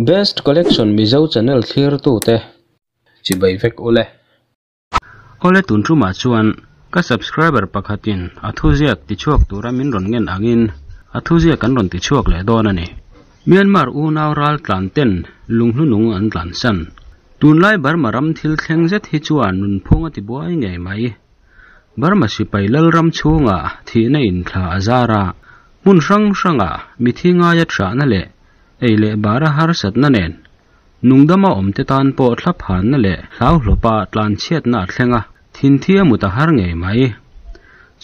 best collection mi zo channel thlir tu te chi bai vek ole ole tun thu ma chuan ka subscriber pakhatin athuziak ti chuak turamin ron ngen angin athuzia kan ron ti chuak le don ani Myanmar u nau ral tlan ten lunghnu nung an tlan san tun lai Burma ram thil thleng zet hi chuan nun phunga ti buai nge mai Burma si pai lal ram chunga thi na in thla azara mun rang ranga mithi nga ya thra na le เอเล่บาราฮารสันนันเองนุ่งดมาอมเตตันปอทลับหันนั่นแหละสาวหลบปาตันเชียดนาทเซงะทินเทียมุตาฮาร์ไงไหม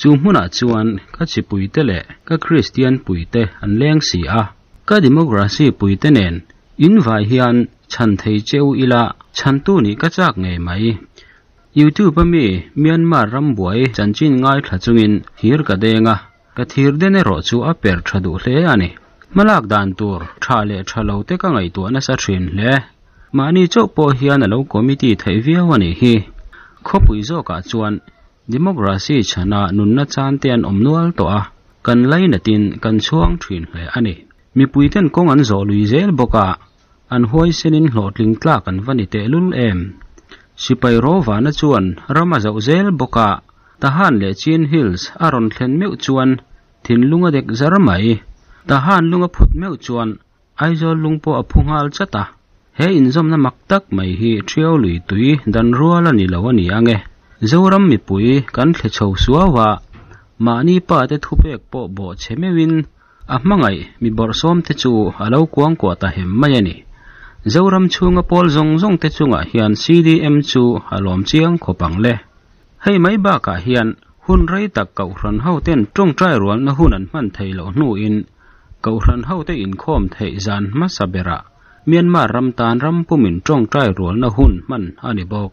จูมุนัดจวนก็ชิปุยเตแหล่ก็คริสเตียนปุยเตอันเลี้ยงสีอะก็ดิโมกราซีปุยเตเนนอินไวฮิอันฉันเทเจวอิละฉันตู้นี้ก็จากเงยไหมยูทูบมีเมียนมารัมบวยจันจินง่ายขลัจุงินฮิรกเดงะก็ทีรเดนรอจูอัเปิดชดูเลียอันนี้มาลากดันตัวชาเล่ชาเลวเต็งไงตัวนั้นสะเทนเลยมาหนีเจ้าพ่อเฮียนเลวก็มีที่ทวีวันนี้ฮีขบุยโจกัดชวนดิโมกราซีชนะนุนนัชานเตียนอมนวลตัวกันไล่นัดินกันช่วงเทืนเลยอันนี้ มีปุยเต็นกงอันโซลุยเซลบอกาอันห้อยเนินหลอดลิงกล้ากันวันนี้เตลุลเอ็มสิไปโรวันัดชวนรามาจาวเซลบอกาทหารเลจินฮิลส์อารอนเทนเมื่อชวนถิ่นลุงเด็กจะรำไหต่ฮันลุงพุดเมื่อชวนไอโจลุงปออพุงหาลจะตาเฮอินซอมนะมักตักไม่ฮีเชียวลุยตุยดันรัวลันี่ลาวนียังเงเจ้ารำมีปุยกันเคชาวสัววะมาหนีป้าเดดทุเปกปอโบเชมวินอะมังไงมีบอร์ซอมเตจูอาลาวกวงกว่าตาเห็นไม่ยนีจ้ารำชูงอพอลจงจงเตจูงะเฮียนซีดีเอ็มจูฮอารมเชียงขบังเลให้ไม่บ้ากะเฮียนหุ่นไรตักเก่ารันเฮาเต้นจงใจรวนนะหุ่นอันมันไทยเหล่านูอินกาหลันเฮาได้อินคอมเทจานมาสเบระเมียนมารำตาลรำปุ่มินจ้องใจรัวนหุ่นมันอันนี้บอก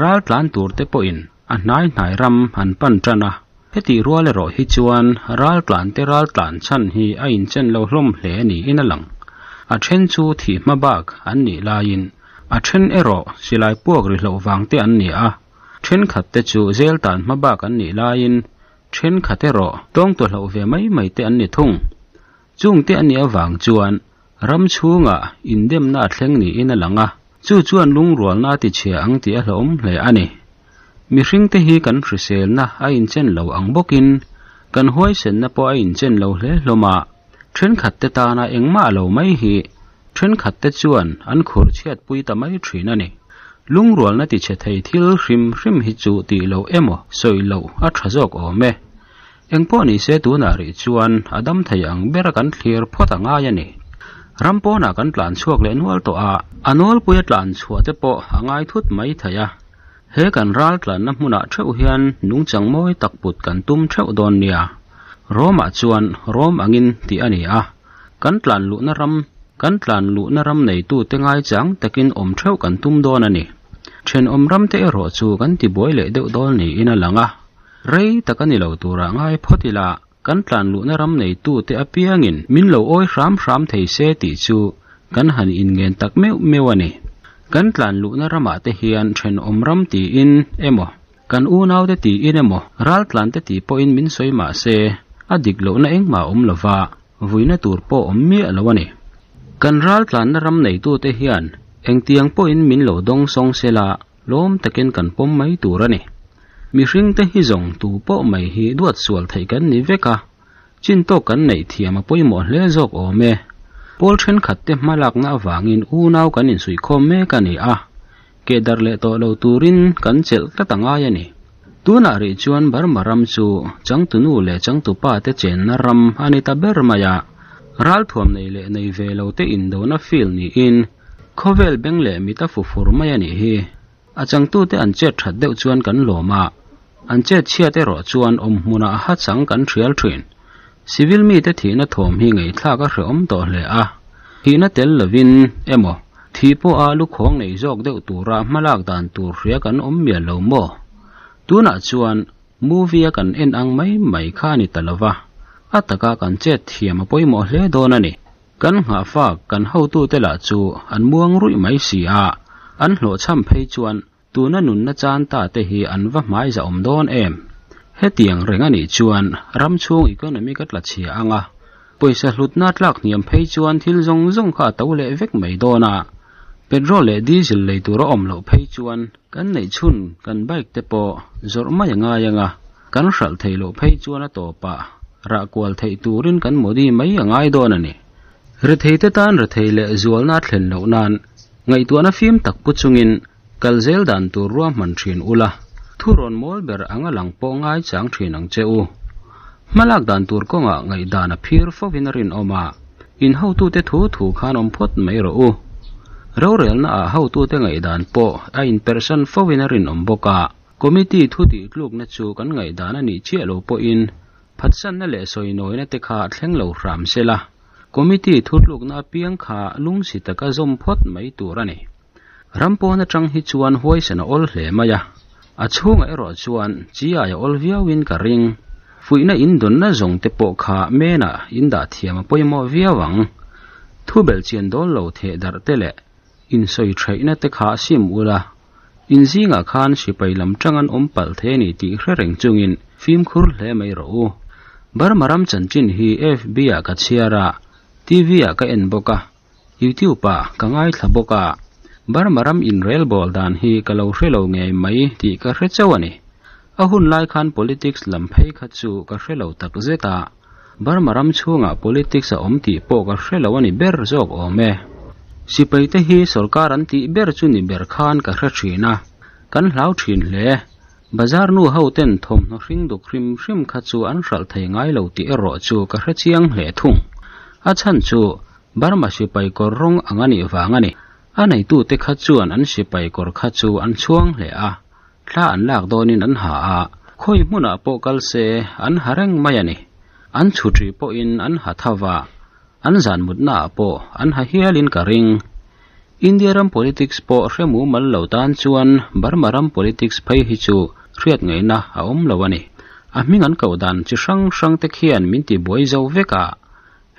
รัลลานตัวเตปอินอันไหนไหนรำหันปั้นจนะเฮติรัวเลรอฮิจวนรัลลานเตรัลลานชันฮีอินเจนเลวล่มเหลนี่อินหลังอาเชนซูที่มาบากอันนี้ลายินอาเชนเอรอสิลายพวกหรือเลวังเตอันนี้อะเชนขัดเตจูเจลตานมาบากอันนี้ลายินเชนขัดเอรอต้องตัวเลวเวไม่ไม่เตอันนี้ทุ่งจุงเตีอเนียวางจวนรำชูงะอินเดมนาเซงนี่อินลังะจู่จวนลุงรัวนาติเชียงเตอหลอมเลยอันนี้มิริงเตฮีกันฟรีเซลนะไออินเชนเลวังบกินกันห้อยเส้นนะปอไอินเชนเลวเลยลมาเทรนขัดเตตานาเองมาเลวไม่ฮีเทรนขัดเตจวนอันขรเชียดปุยตาไม่ทรีนันเองลุงรัวนาติเชอไทยทิลริมริมฮิจูติเลวเอโมซอยเลวอัทรจอกโอเมา eng pawh nih se tuna rih chuan a dam thei ang bera kan thlir phawt anga yani ram pawna kan tlan chuak le nual to a anual pui tlan chhuah te pawh angai thut mai theia he kan ral tlan na hmunah theuh hian nung chang mawi tak put kan tum theuh don nia roma ah chuan rom angin ti ani a kan tlan lu na ram kan tlan lu na ram nei tu te ngai chang takin om theuh kan tum don ani then om ram te ero chu kan ti boi le deuh dol ni in a langa rei takan ilo tura ngai photila kan tlan luhna ram nei tu te apiangin min lo oi hram hram thei se ti chu kan han in ngen tak meu meu ani kan tlan luhna rama te hian then om ram ti in emo kan u nau te ti in emo ral tlan te ti po in min soi ma se adik lo na eng ma om lova vuina tur po om mi alawani kan ral tlan na ram nei tu te hian eng tiang po in min lo dong song sela lom takin kan pom mai turani mi hring te hi zong tu po mai hi duat sual thei kan ni veka chin to kan nei thiam a poimon hle zok ome pol then khat te hmalak na in u nau kan in sui khom me ka ni a ke dar le to lo turin kan chel ta tanga ya ni tuna ri chuan bar maram chu chang tunu le chang tu pa te chen na ram ani ta ber maya ral thuam nei le nei ve lo te in do na feel ni in khovel beng le mi ta fu fur maya ni hi achang tu te an che that deuh chuan kan lo ma อันเจ็ดเชียเตอร์ชวนอมมุนาฮัดสังกันเทรลทรินซิวิลมีเตทีนัทโฮมฮิงไอท่าก็เริ่มต่อเลยอ่ะทีนัทเดลวินเอโมทีปูอาลูกของในจอกเดือดตัวรามาลากดันตัวเรียกันอมเมียลโมตัวนัทชวนมูฟี่กันเอ็นอังไม่ไม่ข้านี่ตลวะอัตกากันเจ็ดเทียมป่วยโมเลโดนันนี่กันหาฟากกันเฮาตัวเตล่าจูอันม่วงรุ่ยไม่เสียอันหลวช้ำเพยชวนตัวนั้นนุนนัจานตาเตหีอันว่าไม่จะอมโดนเอ็มเฮตียงเร่งอันอีชวนรำช่วงอีกคนไม่กัดละเชียงอ่ะปุ๋ยสรุดนัดลักเนี่ยมเพยชวนที่ลจงจงข้าตัวเล็กไม่โดนอ่ะเป็นรถเล็ดีสิเลยตัวอมเหล่าเพยชวนกันในชุนกันใบเตปอจอมไม่ย่างไงยังอ่ะกันสั่งเทโลเพยชวนตัวปะรักวลเทยตัวรินกันโมดีไม่อย่างไงโดนอ่ะนี่ระเทีตตานระเทเลยจวนนัดเห็นเหล่านั้นไงตัวนั้นฟิล์มตักปุ๋ยชงิน kalzel dan tur ruam man thin ula thuron mol ber anga langpong ai chang thin ang cheu malak dan tur ko nga ngai dana phir fo winarin oma in ho tu te thu thu khan om phot mai ro u ro rel na a ho tu te ngai dan po a in person fo winarin om boka committee thu ti tluk na chu kan ngai dan ani che lo po in phatsan na le soi noi na te kha thleng lo ram sela committee thu tluk na piang kha lung si taka zom phot mai tur ani na chang tanghi chuan huai sen a ol hle maya, a a chhunga erawh chuan chia ya ol viauin ka ring fuina in na zong te pawh kha mena in dah thiam a pawimawh viauang thu bel chian dol lo the dar tele, in soi theina te kha sim ula in zinga khan sipai lam tangan om pal the ni ti hre reng chungin film khur hle mai ro bar maram chan chin hi fb a ka chiara tv a ka en boka youtube pa ka ngai thla boka barmaram in rel bol dan hi kalau hrelo nge mai ti ka hre chawani ahun lai khan politics lam phei kha chu ka hrelo tak zeta barmaram chhunga politics a om ti po ka hrelo ani ber jok ome sipaite hi sarkar an ti ber chu ni ber khan ka hre thina kan hlau thin le bazar nu hau ten thom no hring du khrim hrim kha chu an ral thei ngai lo ti ero chu ka hre chiang hle thung a chan chu barma sipai kor rong angani wangani an ei tu te kha chuan an sipai kawr kha chu an chuang hle a tha an lak dawnin an ha a khoi hmunah pawh kal se an ha reng mai ani an chu tri in an ha thawa an zan mutna pawh an ha hialin ka ring India ram politics po hremu mal lo tan chuan Burma ram politics phei hi chu hriat ngei na a om lo ani a ming an kau dan chi hrang hrang te khian min ti boi zo veka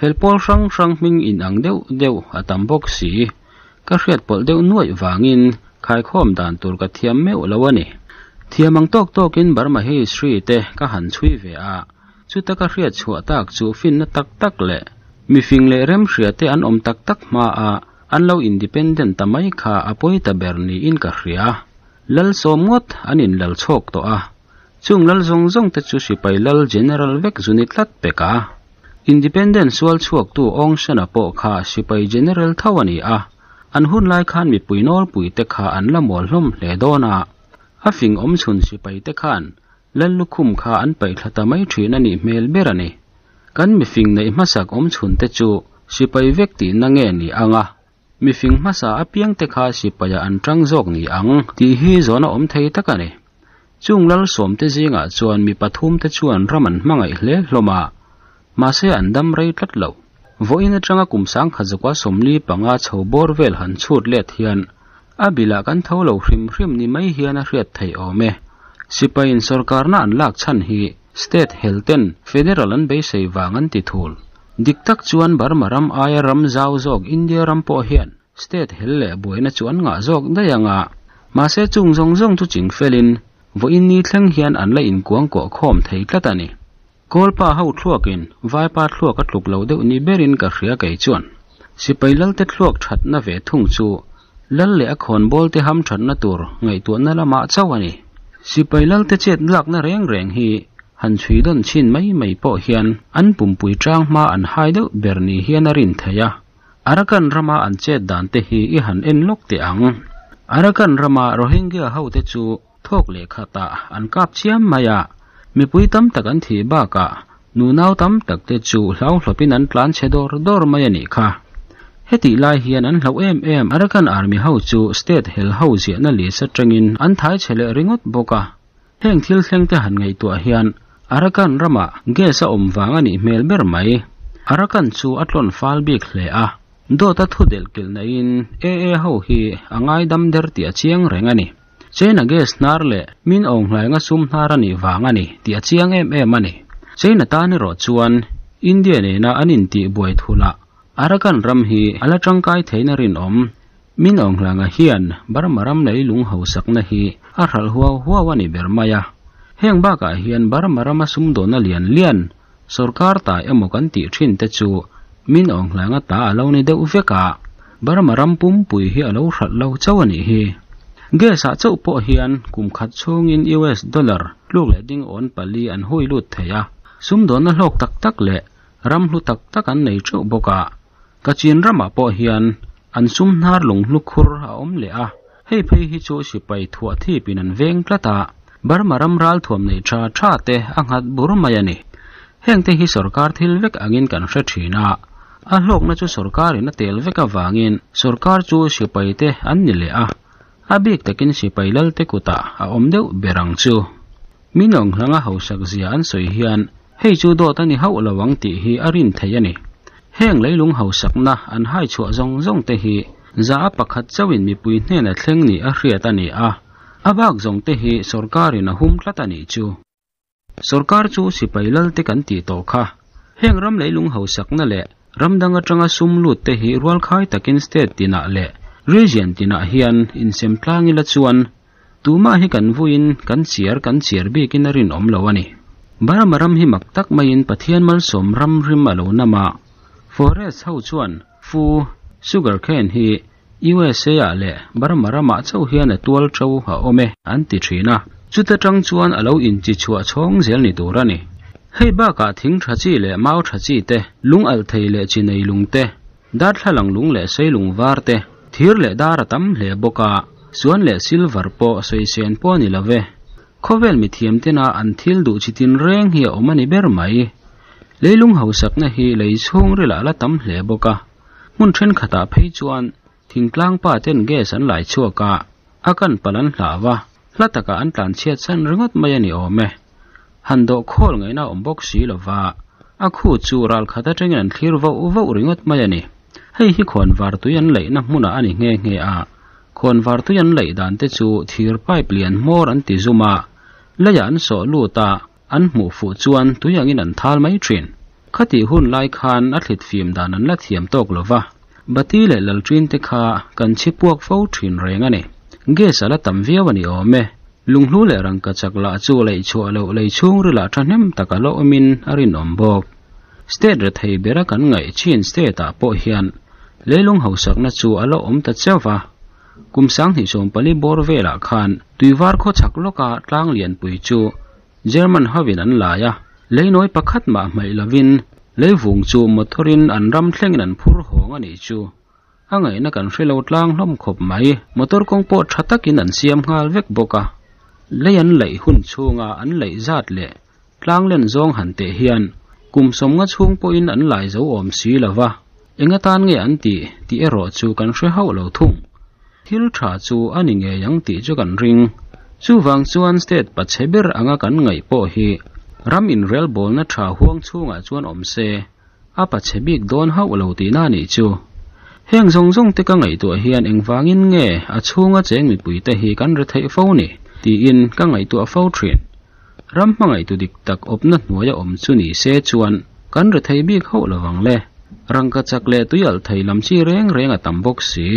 helpol hrang hrang ming in ang deuh deuh a tam bok si các ka hriat pawlh deuh nuaih in khai khawm dan tur ka thiam meuh nè ani mang ang tawk in barma hei sri te ka han chhui ve a chu ta ka hriat chhuah tak chu fin na tak tak le phin le rem hria te an om tak tak mà à an lâu independent tamai kha apoi ta ber ni in ka hria lal somot anin lal chhok to a chung lal zong zong te chu sipai lal general vec vek lat tlat peka independent sual chuak tu ong sana po kha sipai general thawani a อันหุ่นลายขันมีปุยนอลปุยเตขาอันละหมอล่มเหล่โดนาอาฟิงอมชนสิไปเตขันเล่นลูกคุ้มขาอันไปทัตไม่ถือนันี่เมลเบรนีกันมีฟิงในมาสักอมชนเตจูสิไปเวกตินังเงนี่อังะ มีฟิงมาสาอับยังเตขาสิไปอันจังจอกนี่อังตีฮีโซนอมไทยตะกันเองจุงลลสมตจิงอ่ชวนมีปฐุมตะชวนรมันมังไอเล่ลมามาเสียอันดำไรตัดเหล่า vô sáng voin atanga kumsang khazakwa somli panga chhobor vel han chhut let hian a bila kan tholo hrim hrim ni mai hian a hriat thei ome sipai in sarkar na an lạc chan hi state helten federal an bei sei wangan ti thul diktak chuan barmaram aya ram zau zok india ram po hian state helle boina chuan nga zok yanga, ma se chung zong zong tu ching felin vo in ni thleng hian an la in kuang ko khom thei tlatani กอลป้าเขาทั่วกินวายป้าทั่วก็ถูกเหล่าเดือนนี้เบรินกับเสียกันจวนสิไปลลเตทั่วชัดนะเวทุ่งจูลลเลียคอนบอลที่ห้ำชันนะตัวไงตัวนั่นละมาเจ้าวันนี้สิไปลลเตเจ็ดหลักนั่งแรงแรงฮีหันชีดันชินไม่ไม่พอเฮียนอันปุ่มปุยจางมาอันไฮเดเบรนีเฮียนนรินเทียอารักันรามาอันเจ็ดดันเตฮีอันเอ็นลกเตียงอารักันรามาโรฮิงเกียเขาเตจูทอกเลขาตาอันกับเชียมมายา mipui tam tak an thi baka nu nau tam tak te chu hlau hlopin an tlan che dor dor mai ani kha heti lai hian an hlo em em arakan army ho chu state hel ho ziahna li sa tangin an thai chele ringot boka heng thil thleng te han ngei tua hian arakan rama ge sa om wang ani mel ber mai arakan chu atlon fal bi khle a do ta thu del kil na in e e ho hi angai dam der tia chiang reng ani chaina ge snar le min ong hlai nga sum hnar ani wang ani ti achiang em em ani chaina ta ni ro chuan india ne na anin ti buai thula arakan ram hi ala tangkai theina rin om min ong hlanga hian barmaram nei lung ho sakna hi a hral huaw huaw ani bermaya heng ba ka hian barmaram sum do na lian lian sarkar ta emokan ti thin te chu min ong hlanga ta alo ni de u veka barmaram pum pui hi alo hral lo chawani hi เกสาเจ้าพ่อเฮียนกุมขัดช่วงอินยูเอสดอลลาร์ลูกเลดิงออนปาลีอันหอยลุดเทียสุมโดนลอกตักตักเละรำลุตักตักอันในเจ้าบกากะจีนรำมาพ่อเฮียนอันสุมนารลงลุกขร้นหอมเละให้เพ่ฮิโจชิไปทั่วที่ปีนันเวงกระตาบาร์มารำรัลทวมในชาชาเตะอังหัดบุรุษมายนีเห่งที่ฮิสุรการทิลเวกอังินกันเสถีนาอันลอกนั่นจู่สุรการินเตลเวกวางินสุรการจู่ชิไปเตะอันนี่เละ abik takin si pailal te kuta a om deuh berang chu minong hlanga hosak zia an soi hian hei chu do tani hau lawang ti hi arin thei ani heng leilung hosak na an hai chua zong zong te hi za pakhat chawin mi pui hne na thleng ni a hriat ani a abak zong te hi sarkar in a hum tlat ani chu sarkar chu si pailal te kan ti to kha heng ram leilung hosak na le ramdanga tanga sumlut te hi rual khai takin state tina le region tina hian in sem tlangila chuan tuma hi kan vuin kan chiar kan chiar bikin a rin om lo ani baram ram hi mak tak mai in pathian mal som ram rim alo nama forest ho chuan fu sugar cane hi USA a le baram ram a ah chau hian a tual chau ha ome an ti thina chuta tang chuan alo in chi chua chong zel ni tur ani hei ba ka thing tha chi le mau tha chi te lung al thei le chi nei lung te dar thlalang lung le sei lung var te ทีร์เลดาร์ตัมเลบกะส่วนเลซิลเวอร์โปสวยเซนปปนิลาเวคขเวลมิทิมตตนาอันทิลดูชิตินเร่งเฮอมันิเบอร์ไม่เลยลุงเฮาสักนะฮีเลยช่วงเรืลาละตัมเลบกะมุนเชนขตาเพยจวนทิ้งกลางป้าเตนเกสันไหลชั่วกะอาการปลันลาวะละตะกะอันตันเชียดสันรงดไม่ยนิโอเมฮันโดโคลไงน่าอมบกสีลาวะอาคูจูรัลขตาเจงันทิร์วอุวาอุริงดไมยนี hei hi khon var tu yan lei na hmuna ani nghe nge a khon var tu yan lei dan te chu thir pai plian mor an ti zuma leya an so lu ta an mu fu chuan tu yang in an thal mai thin khati hun lai khan a thlit fim dan an la thiam tok lova bati le lal trin te kha kan chi puak fo thin reng ani ge sala tam viawani ome lunglu le rang ka chak la chu lei chu lo lei chung ri la thanem taka lo min arin om bok state re à, thei bera kan ngai chin state ta po hian leilung ho sak na chu alo om ta chewa kum sang hi som pali bor ve la khan tuiwar kho chak loka tlang liền pui chu german lấy khát mà havin an la ya leinoi pakhat ma mai lovin leivung chu motorin an ram thlengin an phur hong ani chu angai na kan hrelo tlang hlom khop mai motor kong po thatakin an siam ngal vek lấy leian lei hun chunga lấy lei lệ, le liền len hẳn han hiền, hian kum somnga chung po in lại dấu zo om là lova enga tan nghe an ti ti ero chu kan hre ho lo thung thil tha chu ani nge yang ti chu kan ring chu wang chuan state pa cheber anga kan ngai po hi ram in rail bol na tha huang chunga chuan om se a pa chebik don ho lo ti na ni chu heng zong zong te ka ngai tu hian engwangin nge a chunga cheng mi pui te hi kan re thei fo ni ti in ka ngai tu a fo thrin ram ma ngai tu dik tak opna hnuaya om chu ni se chuan kan re thei bik ho lo wang le รังกัจักเลตุยลไทยลำชีเรงเรงอตัมบกสี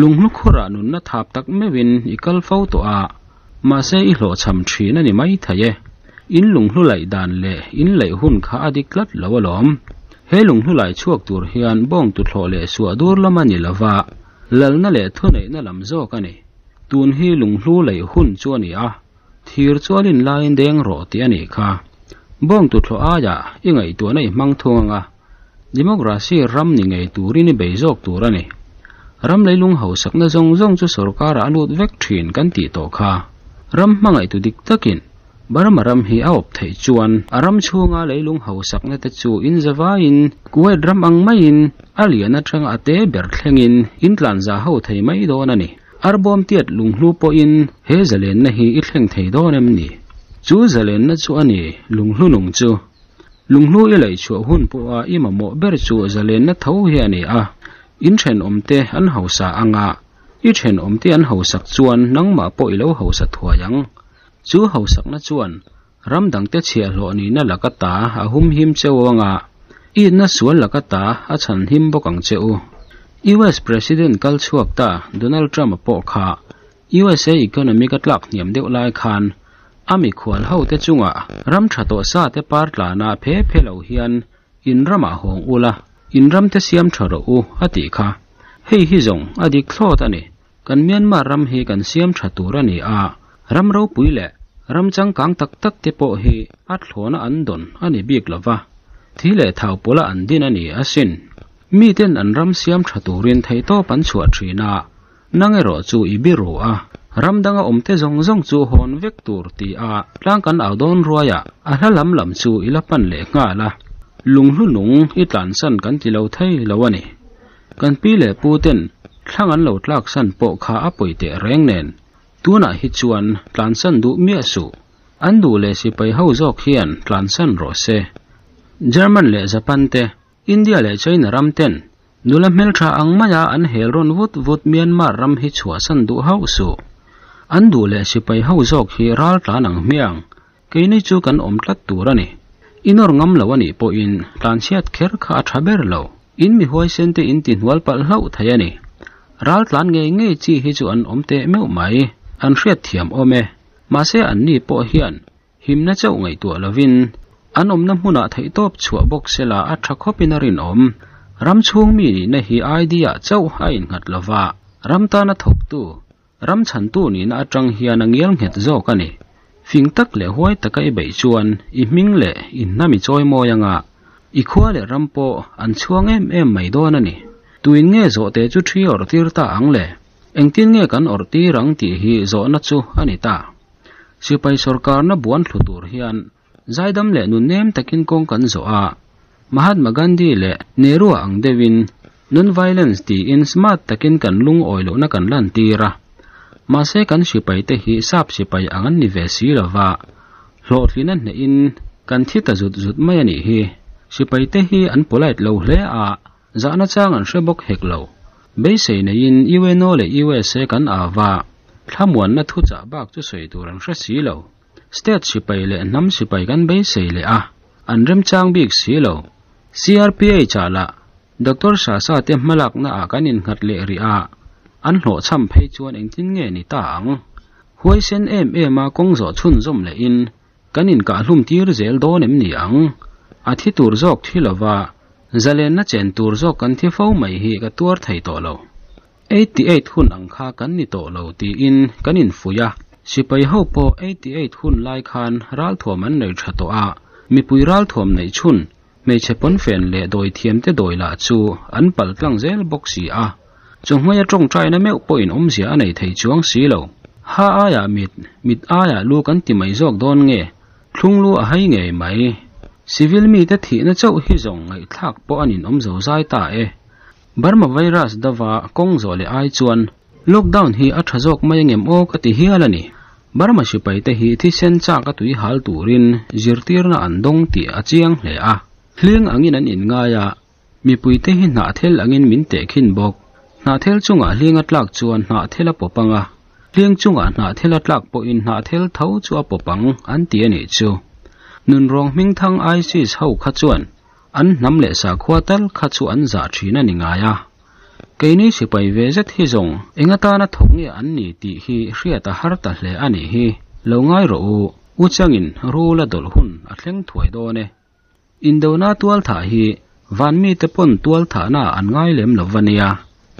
ลุงลุกขรานุนนทับตักไม่วินอิกลฟาวตัวอามาเซอีหลอชำชีนันไม่ไทยอินลุงลุไหลดานเลอินไหลหุ่นขาอดีกลัดละวลอมเฮลุงลุไหลช่วกตัวเฮียนบ้องตุดหล่เลสัวดูละมันยิละวะลลนั่นเลทุนไหนนั่นลำโซกันเอตูนเฮลุงลุไหลหุ่นชวนี้อ่ะทีร์ชวนินไลน์แดงรอตียนี้ค่ะบ้องตุดหลอาจะยังไงตัวนี้มังทวงอ่ะ demokrasi ram ni ngai turin bei jok turani ram leilung ho sakna zong zong chu sarkar alut vek thin kan ti to kha ram mang mangai tu dik takin barma ram hi aop thei chuan aram chhunga leilung ho sakna te chu in zawa in kuwe ram ang mayin, in alian atang ate ber thlengin in tlan za ho thei mai don ani arbom tiat lung hlu po in he zalen na hi i thay thei don em ni chu zalen na chu ani lung hlu nung chu ลุงลุยไหลชัวหุ่นปัวอิมาโมเบร์ชัวจะเล่นนัทเาเฮียนี่อ่ะอินเชนอมเตอันเฮาสาอ่างอ่ะอินเชนอมเตอันเฮาสักชวนนังมาปอยแล้วเฮาสักทัวยังจูเฮาสักนัชวนรำดังเตเชียหลอนี่นั่นละกตาอาหุมหิมเจ้าวงอ่ะอีนั่นสวนละกตาอาชันหิมบกังเจ้า US President กัลชวกตาโดนัลด์ทรัมป์ปอคขา USA Economic ลักเหนียมเดียวลายคัน ami khual hau te chunga ram tha to sa te par la na phe phe lo hian in rama hong ula in ram te siam tha ro u ati kha he hi zong adi khlo ta ni kan mian ma ram he kan siam tha tu ra ni a ram ro pui le ram chang kang tak tak te po he a thlo na an don ani bik la thi le thau po la an din ani asin mi ten an ram siam tha tu rin thai to pan chua thri na nangero chu ibiro a ram ramdanga omte zong zong chu hon vek tur ti a tlang kan au don roya a hla lam chu ila pan le nga la lung hlu nung i tlan san kan ti lo thei lo ani kan pi le pu ten thlang an lo tlak san po kha a poi te reng nen tuna hi chuan tlan san du mia su an du le si pai ho jok hian tlan san ro se german le japan te india le china ram ten nula mel tha ang maya an hel ron vut vut myanmar ram hi chhuasan du hau su an du le sipai ho jok hi ral tlan ang miang keini chu kan om tlat ra ani inor ngam lo ani po in tlan siat kher kha atha ber lo in mi hoi sen te in tin wal pal hlau thai ani ral tlan nge nge chi hi chu an om te meu mai an hriat thiam ome ma se an ni po hian himna chau ngai tu lovin an om na hmuna thei top chua bok sela atha khopin arin om ram chung mi ni na hi idea chau hain ngat lova ram ta na thok tu ram chan tu nin atang hian angial nghet zawk ani fing tak le huai taka i bei chuan i ming le in nami choi mo yanga i khua le po an chuang em em mai don ani tuin nge zo te chu thi or tir ta ang le engtin nge kan or ti rang ti hi zo na chu ani ta sipai sarkar na buan thlutur hian zaidam le nun nem takin kong kan zo a mahatma gandhi le nehru ang devin non violence ti in smart takin kan lung oilo na kan lan tira มาเสกันสิไปเตหิทราบสิไปอังนิเวศีละวะหลอดที่นั่นเอนกันที่ตาจุดจุดไม่นิฮิสิไปเตหิอันปลัดเราเลอะ จานจางอันสบกเฮกเราไม่ใช่เนินอีเวนโนเลอีเวสศกันอาวะถ้ามวนนัทุจับบักจะสวยตัวรังสีเลาสเตตสิไปเลน้ำสิไปกันไม่ใชเลยอะอันริมจางบีกสีเลา CRPA จ้าละดรสาสาเต็มมาลักน่าอาการอินหัดเลรีอาอันหัวช้ำเพยชวนเองจิ้งเง่นี่ต่างหวยเส้นเอ็มเอมากงโอชุนจมเลยอินกันอินกะลุ่มตีรเจลโดนเอ็มนี่อังอาทิตัรจอกที่ละว่าจะเล่นนัดเจนตัรจอกกันที่เฝ้าไม่เฮกตัวไทยต่อเราเอทีเอทุนอังคากันนี่ต่อเราตีอินกันอินฟุยะสิไปเฮาปอเอทีเอทุนไลคานรัลถวมันในชะตัวอามีปุยรัลถวมในชุนไม่ใช่ปนแฟนเล่โดยเทียมแต่โดยละจูอันปัลกลังเจลบอกซีอา chung mai trong trai na meu poin om sia anei thei chuang si lo ha aya mit mit aya lu kan ti mai jok don nge thlung lu a hai nge mai civil mi te thi na chau hi zong ngai thak po anin om zo zai ta e Burma virus dawa kong zo le ai chuan lockdown hi a thajok mai ngem o ka ti hialani Burma shi pai te hi thi sen cha ka tui hal turin zirtir na andong ti a chiang hle a hling angin an in nga ya mi pui te hi na thel angin min te khin bok na thel chunga à, linga tlak chuan na thela popanga à à. liang chunga na thela tlak po in na thel tho chu a popang an ti ani chu nun rong ming thang ai si hau kha chuan an nam le sa khwatal kha chu an za thina ni nga ya keini sipai ve zet hi zong engata na thongi an ni ti hi hriata harta hle ani hi longai ro u uchangin rula dol hun a thleng thuai do ne indona tual tha hi vanmi te pon tual tha na an ngai lem lovania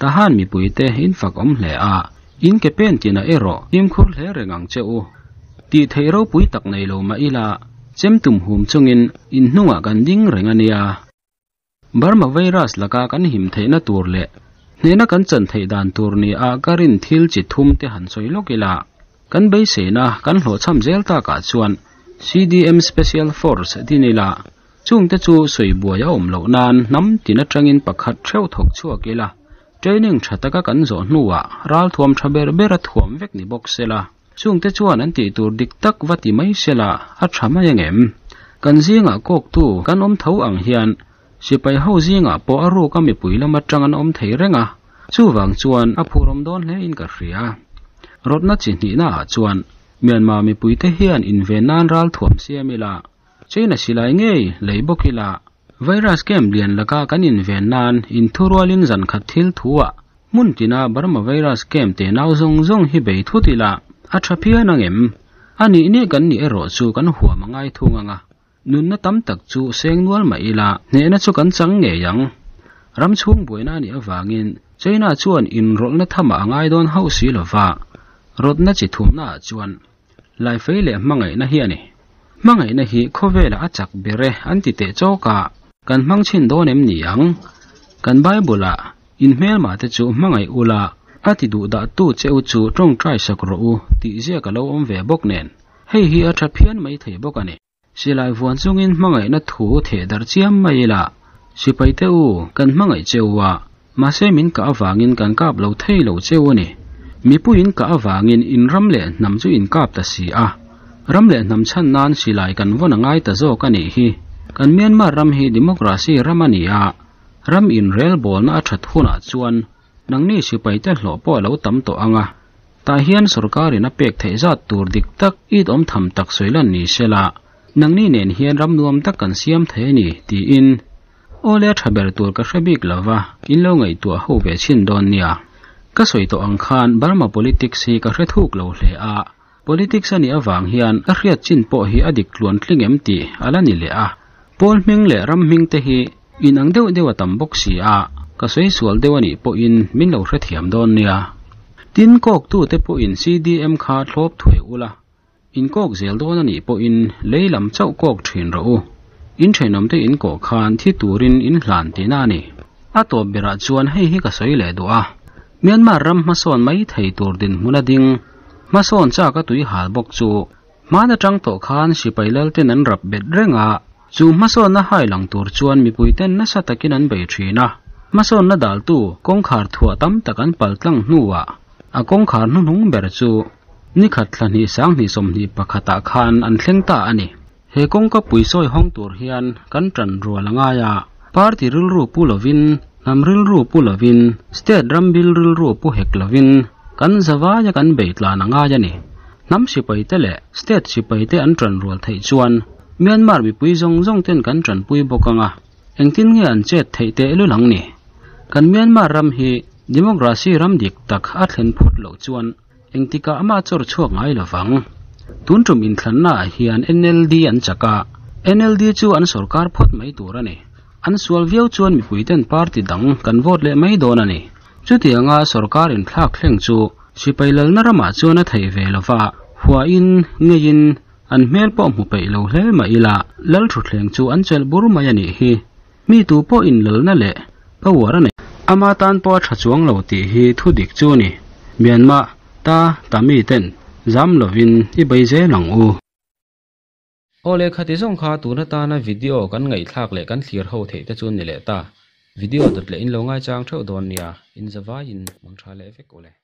ta han mi pui te in fak om hle a in ke pen na ero im khur hle rengang che u ti thei ro pui tak nei lo ma ila chem tum hum chungin in hnunga kan ding rengania barma virus laka kan him na tur le nena kan chan thei dan tur ni a karin thil chi thum te han soi lokila kan bei se na kan hlo cham zel ta ka chuan CDM Special Force dinila chung te chu soi buaya om lo nan nam tina tangin pakhat theu thok chua kila training thataka kan zo nuwa ral thuam tha ber bera thuam vek ni bok sela chung te chuan an ti tur dik tak vati mai sela a thama yangem kan zinga kok tu kan om tho ang hian sipai ho zinga po aru ka mi pui lama tang an om thei renga chu wang chuan a phurom don hle in ka hria rotna chi ni na chuan myanmar mi pui te hian in ve nan ral thuam siamila china silai ngei leibokila virus kem lian laka kanin ve nan in thurualin zan khat thil thuwa mun tina barma virus kem te nau zong zong hi bei thu tila a thapia nang em ani ne kan ni ero chu kan huwa mangai thunga nga nun na tam tak chu seng nual ma ila ne na chu kan chang nge yang ram chung buina ni awangin china chuan in rol na thama angai don hausi lova rot na chi thum na chuan lai fei le mangai na hi ani mangai na hi khovela achak bere anti te choka kan mang chin do nem ni kan bai bu in mel ma te chu mang ai u la a du da tu che u chu trai sak ro u ti je ka lo om ve bok nen hei hi a tha phian mai thei bok ani si lai vuan chung in na thu the dar chiam mai la si pai te u kan mang che u wa ma se min ka in kan kap lo thei lo che u ni mi pu in ka wang in in ram le nam chu in kap ta si a ram le nam chan nan si lai kan ta zo ka ni hi กันเมียนมารัมฮีดิโมกราซีรัมานียารัมอินเรลบอลน่าชัดหุนอาชวนดังนี้สืไปแต่หล่อป่อแล้วตำตัวอ่งะตาเฮียนสุรกาลินบเปกเทจัดตูดิกตักอิดอมทำตักสวยลันนี้เชล่ะนังนี้เนนเฮียนรัมนวมตักกันเสียมเทนี่ตีอินโอเลชเบร์ตัวก็ชบิกลาวะอินเล่งไงตัวหูเวชินดอนเนียก็สวยตัวอังคารบารมา politics ีก็เรทุกเราเลยอะ politics นี่อวังเฮียนก็เรียดชินโปฮีอดีกลวนคลิงเอ็มตีอะไรนี่เลยอาปอลมิงเล่รำมิงเตหีอินังเดวเดวตัมบกสีอาก็สวยสวลเดวันีปอินมิงเหล่าเทียมดอนเนียตินกอกตู้เตปอินซีดีเอ็มคาร์ทบถอยอุละอินกอกเซลดอนันี่ปอินเลยลำเจ้ากอกเทรนรูอินเทรนน้ำเตอินกอกคานที่ตูรินอินหลานตีนานีอาตัวเบราจวนให้ฮิกสวยเล่ดัวเมียนมารำมาส่วนไม่ไทยตัวดินมุนาดิงมาส่วนจ้ากตุยหาบกจูมาจะจังโตขานสิไปเล่ลเตนันรับเบ็ดเร่งอ่ะจูมาโซนนาไฮหลังตัวชวนมีปุยเต้นน่ัสตะกินันเบียดชีนะมาโซนนาดัลตูกงขารถั่วตั้มตะกันปัลตังนัวอะกงขารนุ่งนุ่งเบรจูนี่ขัดลันฮีสังนีสมฮีปะคาตาคานอันเซิงตาอันนี่เฮกงก็ปุยซอยห้องตัวเฮียนกันจันรัวลังอายาพาร์ติริลรูปูลวินนำริลรูปูลวินสเตดรัมบิลริลรูปูเฮกลวินกันสวายกันเบียดลานง่ายะนี่น้ำสิไปเตะสเตดสิไปเตะอันจันรัวไทยชวนเมียนมาร์มีปุยจงจงเต้นกันจนปุยบกงะเองทิ้งเงินเจ็ดเที่ยวเลตลุหลังนี่กันเมียนมาร์รัำฮีดิโมกราซีรัมดิกตักอัดเหนพุทธโลจวนเองติกาอมาจรช่วงไงละฟังตุนจุมินทันนาฮียนเอ็นเอลดีอันจักกาเอ็นเอลดีจูอันสุรการพุทไม่ตัวรนี่อันสวลเวียวจวนมีปุยเต้นพาร์ติดังกันโวตเล่ไม่โดนนี่จุดที่งอาสุรการอินทักเค่งจูสิไปเลลนรมาจวนนัทเฮเวลฟ้าหัวอินเงยิน an Mel pawh hmu peih lo hle ma ila lal thuthleng chu an chel bur mai ani hi mi tu pawh in lal na le pawar ane ama tan pawh tha chuang lo ti hi thu dik chu ni mianma ta tami ten zam lovin i bai je lang u ole khati zong kha tu na ta na video kan ngai thak le kan thlir ho the ta chun ni le ta video dot le in lo ngai chang thau don nia in zawa in mang tha le ve ko